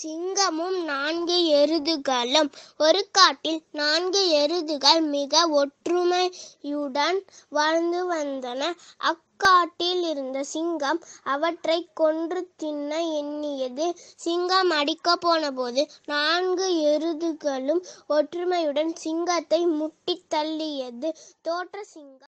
சிங்கமும் நான்கு எருதுகளும் ஒரு காட்டில் நான்கு எருதுகள் மிக ஒற்றுமையுடன் வாழ்ந்து வந்தன அக்காட்டில் இருந்த சிங்கம் அவற்றை கொன்று தின்ன எண்ணியது சிங்கம் அடிக்க போனபோது நான்கு எருதுகளும் ஒற்றுமையுடன் சிங்கத்தை முட்டி தள்ளியது தோற்ற சிங்கம்